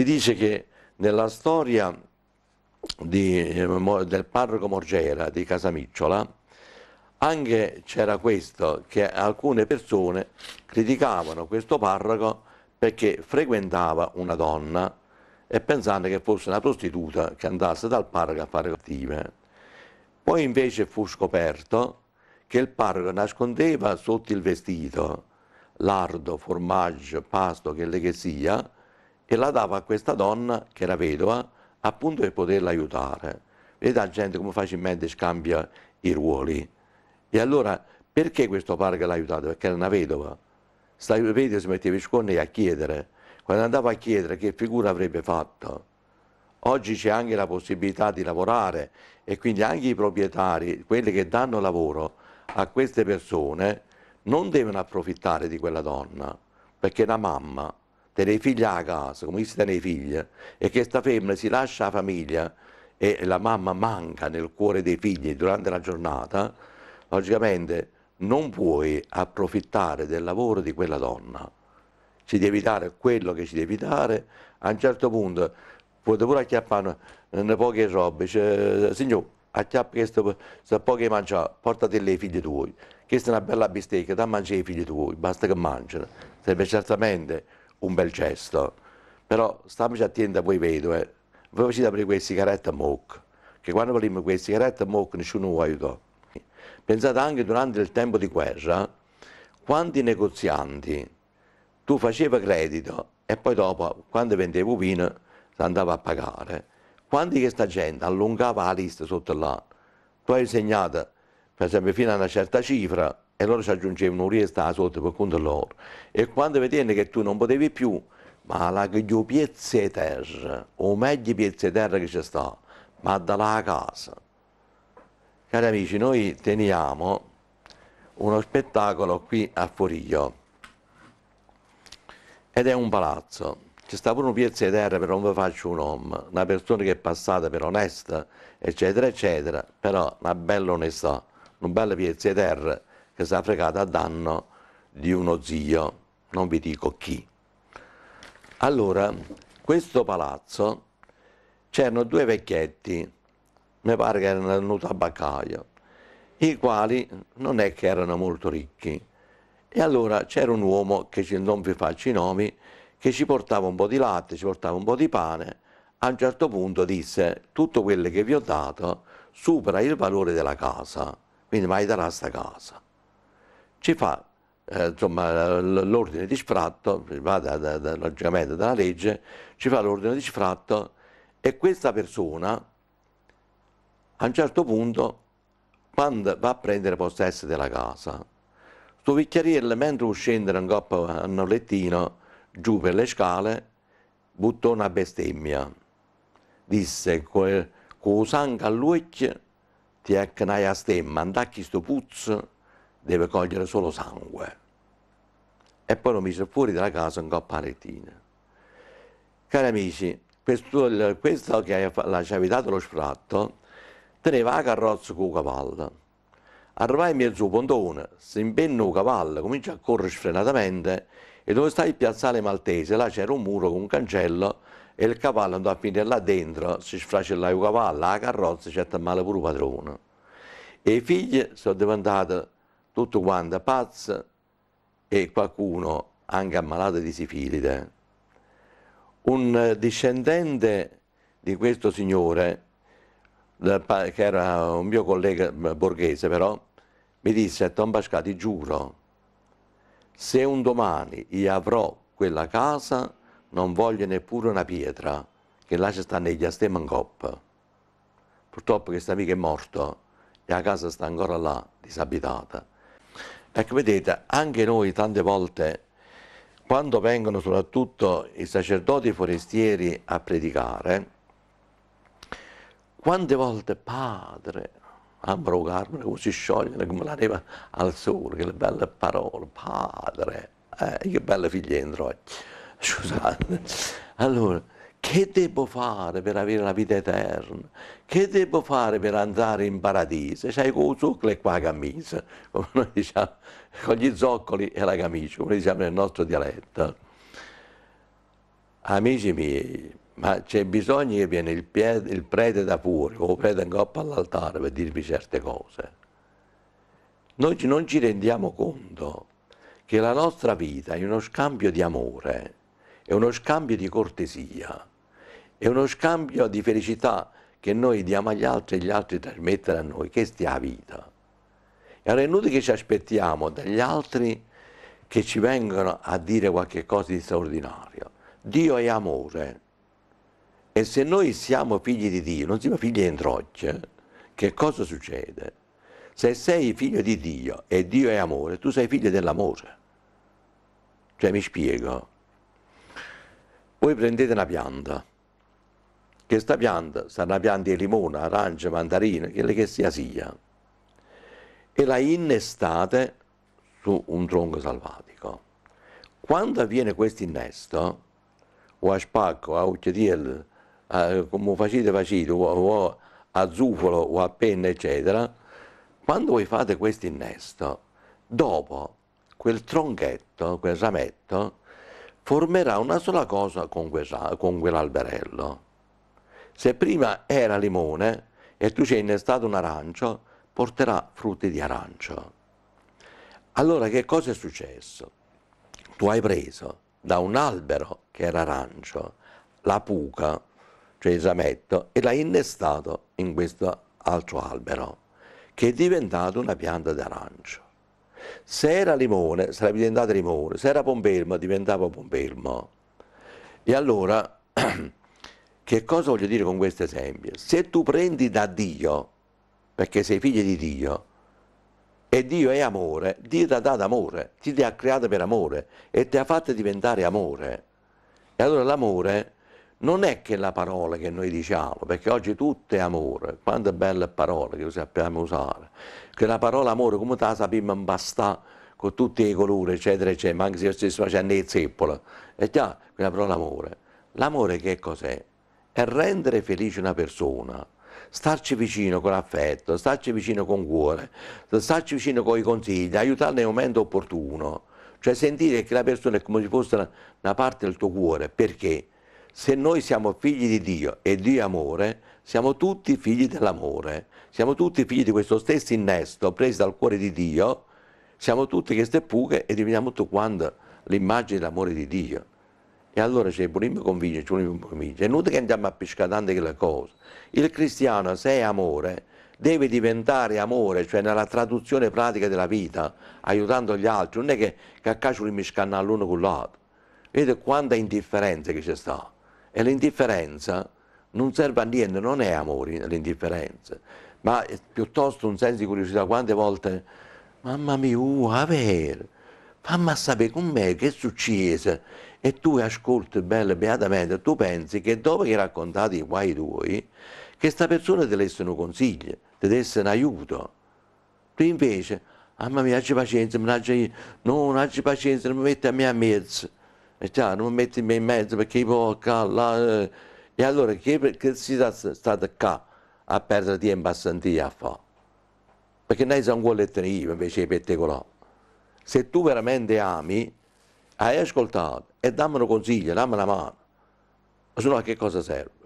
Si dice che nella storia di, eh, del parroco Morgera di Casamicciola anche c'era questo, che alcune persone criticavano questo parroco perché frequentava una donna e pensando che fosse una prostituta che andasse dal parroco a fare cattive. Poi invece fu scoperto che il parroco nascondeva sotto il vestito lardo, formaggio, pasto, che le che sia, e la dava a questa donna che era vedova appunto per poterla aiutare. Vedete la gente come facilmente scambia i ruoli. E allora perché questo padre che l'ha aiutato? Perché era una vedova. Sta vedova si metteva in sconne a chiedere. Quando andava a chiedere che figura avrebbe fatto? Oggi c'è anche la possibilità di lavorare e quindi anche i proprietari, quelli che danno lavoro a queste persone, non devono approfittare di quella donna, perché la mamma, tenere i figli a casa, come si tiene i figli, e che questa femmina si lascia la famiglia e la mamma manca nel cuore dei figli durante la giornata, logicamente non puoi approfittare del lavoro di quella donna. Ci devi dare quello che ci devi dare, a un certo punto puoi pure acchiappare eh, poche robe, cioè, signor, acchiappa questo, se poche mangia, portati le figli tuoi. Questa è una bella bistecca, da mangiare i figli tuoi, basta che mangiano. Serve certamente un bel gesto, però stiamoci attenti a voi vedove, voi facete aprire questi sigarette a mucca, che quando apriamo questi sigarette a mucca nessuno vi aiutò. Pensate anche durante il tempo di guerra, quanti negozianti tu facevi credito e poi dopo, quando vendevi vino, andava a pagare. Quanti questa gente allungava la lista sotto là, tu hai segnato, per esempio, fino a una certa cifra, e loro ci aggiungevano un riesta a sotto per conto loro. E quando vedevano che tu non potevi più, ma la piezza terra, o meglio piezza terra che c'è sta, ma dalla casa. Cari amici, noi teniamo uno spettacolo qui a Foriglio ed è un palazzo. C'è sta pure una piezza di terra, però non vi faccio un uomo, una persona che è passata per onesta, eccetera, eccetera, però una bella onestà, una bella piezza di terra che è stata fregata a danno di uno zio, non vi dico chi. Allora, questo palazzo c'erano due vecchietti, mi pare che erano venuti a Baccaio, i quali non è che erano molto ricchi. E allora c'era un uomo, che non vi faccio i nomi, che ci portava un po' di latte, ci portava un po' di pane. A un certo punto disse, tutto quello che vi ho dato supera il valore della casa, quindi mai darà sta casa ci fa eh, insomma, l'ordine di sfratto, va da, da, da, logicamente dalla legge, ci fa l'ordine di sfratto e questa persona a un certo punto quando va a prendere possesso della casa, sto bicchieriello mentre scendere un coppa a un lettino giù per le scale buttò una bestemmia. Disse, con sangue all'uecchio ti è a stemma, andacchi sto puzzo deve cogliere solo sangue. E poi lo mise fuori dalla casa un coppalettina. Cari amici, questo, questo che ha cevitato lo sfratto teneva la carrozza con il cavallo. Arrivai in mezzo al pontone, si impenna il cavallo, comincia a correre sfrenatamente e dove stai il piazzale maltese, là c'era un muro con un cancello e il cavallo andò a finire là dentro, si sfracellava il cavallo, la carrozza c'è male pure il padrone. E i figli sono diventati tutto quanto pazzo e qualcuno anche ammalato di sifilide. Un discendente di questo signore, che era un mio collega borghese però, mi disse, a Tom Pasca, ti giuro, se un domani io avrò quella casa, non voglio neppure una pietra, che là ci sta negli Astemancop. Purtroppo questa amica è morta e la casa sta ancora là, disabitata. Ecco, vedete, anche noi tante volte, quando vengono soprattutto i sacerdoti forestieri a predicare, quante volte, padre, Ambro ah, Carmine si scioglie, come l'arriva al sole, che belle parole, padre, eh, che bella figlia entrò, scusate. Allora, che devo fare per avere la vita eterna? Che devo fare per andare in paradiso? C'hai con zucchero e qua la camicia, come noi diciamo, con gli zoccoli e la camicia, come diciamo nel nostro dialetto. Amici miei, ma c'è bisogno che viene il, piede, il prete da fuori o il prete in coppa all'altare per dirvi certe cose. Noi non ci rendiamo conto che la nostra vita è uno scambio di amore, è uno scambio di cortesia è uno scambio di felicità che noi diamo agli altri e gli altri trasmettono a noi, che stia a vita. E allora è inutile che ci aspettiamo dagli altri che ci vengano a dire qualche cosa di straordinario. Dio è amore. E se noi siamo figli di Dio, non siamo figli di entrocce, eh? che cosa succede? Se sei figlio di Dio e Dio è amore, tu sei figlio dell'amore. Cioè mi spiego. Voi prendete una pianta, questa pianta sarà pianta di limone, arance, mandarine, quelle che sia sia. E la innestate su un tronco salvatico. Quando avviene questo innesto, o a spacco, a uccidiel, come facete facete, o, o a zufolo, o a penna, eccetera, quando voi fate questo innesto, dopo quel tronchetto, quel rametto, formerà una sola cosa con, quel, con quell'alberello se prima era limone e tu ci hai innestato un arancio, porterà frutti di arancio. Allora che cosa è successo? Tu hai preso da un albero che era arancio la puca, cioè il rametto, e l'hai innestato in questo altro albero, che è diventato una pianta d'arancio. Se era limone, sarebbe diventato limone, se era pompelmo, diventava pompelmo. E allora Che cosa voglio dire con questo esempio? Se tu prendi da Dio, perché sei figlio di Dio, e Dio è amore, Dio ti ha dato amore, ti ha creato per amore e ti ha fatto diventare amore. E allora l'amore non è che la parola che noi diciamo, perché oggi tutto è amore, quante belle parole che sappiamo usare, che la parola amore come la sappiamo impastare con tutti i colori, eccetera, eccetera, ma anche se io stesso facendo le zeppole, è già quella parola amore. L'amore che cos'è? è rendere felice una persona, starci vicino con affetto, starci vicino con cuore, starci vicino con i consigli, aiutarla nel momento opportuno, cioè sentire che la persona è come se fosse una, parte del tuo cuore, perché se noi siamo figli di Dio e Dio è amore, siamo tutti figli dell'amore, siamo tutti figli di questo stesso innesto preso dal cuore di Dio, siamo tutti queste pughe e diventiamo tutto quanto l'immagine dell'amore di Dio. E allora c'è pure mi convince, pure mi convince. È inutile che andiamo a pescare tante le cose. Il cristiano, se è amore, deve diventare amore, cioè nella traduzione pratica della vita, aiutando gli altri. Non è che caccaccioli li scanna l'uno con l'altro. Vedete quanta indifferenza che c'è sta. E l'indifferenza non serve a niente, non è amore l'indifferenza, ma è piuttosto un senso di curiosità. Quante volte, mamma mia, uh, a vero, fammi sapere com'è, che è successo? e tu ascolti bello bene, beatamente, tu pensi che dopo che hai raccontato i guai tuoi, che questa persona ti desse un consiglio, ti desse un aiuto. Tu invece, mamma mia, c'è pazienza, non c'è pazienza, non mi metti a me a mezzo, e cioè, non mi metti in mezzo perché può là, eh. e allora che, che si sta stato qua a perdere tempo a sentire a fare? Perché noi siamo quelli che io invece per te Se tu veramente ami, hai ascoltato e dammelo consiglio, dammi una mano, se no a che cosa serve?